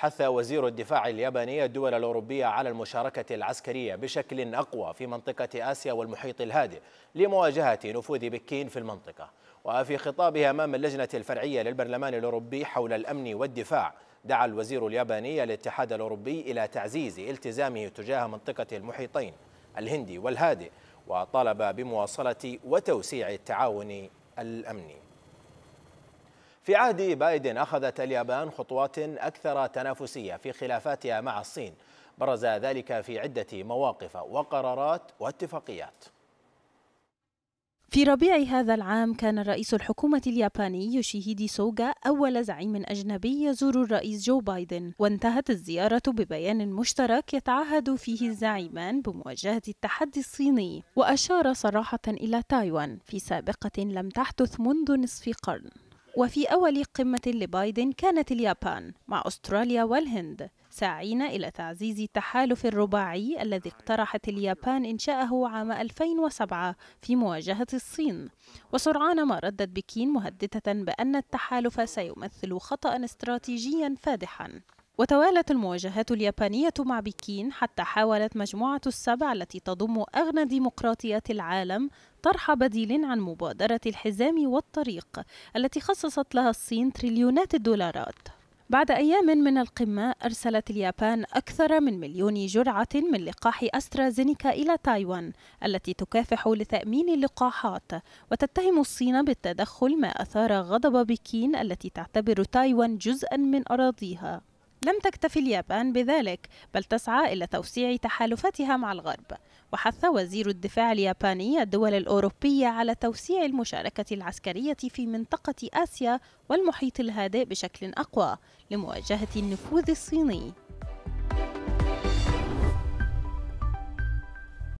حث وزير الدفاع الياباني الدول الأوروبية على المشاركة العسكرية بشكل أقوى في منطقة آسيا والمحيط الهادئ لمواجهة نفوذ بكين في المنطقة وفي خطابه أمام اللجنة الفرعية للبرلمان الأوروبي حول الأمن والدفاع دعا الوزير الياباني الاتحاد الأوروبي إلى تعزيز التزامه تجاه منطقة المحيطين الهندي والهادئ وطالب بمواصلة وتوسيع التعاون الأمني في عهد بايدن أخذت اليابان خطوات أكثر تنافسية في خلافاتها مع الصين برز ذلك في عدة مواقف وقرارات واتفاقيات في ربيع هذا العام كان رئيس الحكومة الياباني يوشيهيدي سوغا أول زعيم أجنبي يزور الرئيس جو بايدن وانتهت الزيارة ببيان مشترك يتعهد فيه الزعيمان بمواجهة التحدي الصيني وأشار صراحة إلى تايوان في سابقة لم تحدث منذ نصف قرن وفي أول قمة لبايدن كانت اليابان مع أستراليا والهند ساعين إلى تعزيز التحالف الرباعي الذي اقترحت اليابان إنشاءه عام 2007 في مواجهة الصين وسرعان ما ردت بكين مهددة بأن التحالف سيمثل خطأ استراتيجيا فادحا وتوالت المواجهات اليابانية مع بكين حتى حاولت مجموعة السبع التي تضم أغنى ديمقراطيات العالم طرح بديل عن مبادرة الحزام والطريق التي خصصت لها الصين تريليونات الدولارات بعد أيام من القمة أرسلت اليابان أكثر من مليون جرعة من لقاح أسترازينيكا إلى تايوان التي تكافح لتأمين اللقاحات وتتهم الصين بالتدخل ما أثار غضب بكين التي تعتبر تايوان جزءا من أراضيها لم تكتفي اليابان بذلك بل تسعى إلى توسيع تحالفاتها مع الغرب وحث وزير الدفاع الياباني الدول الأوروبية على توسيع المشاركة العسكرية في منطقة آسيا والمحيط الهادئ بشكل أقوى لمواجهة النفوذ الصيني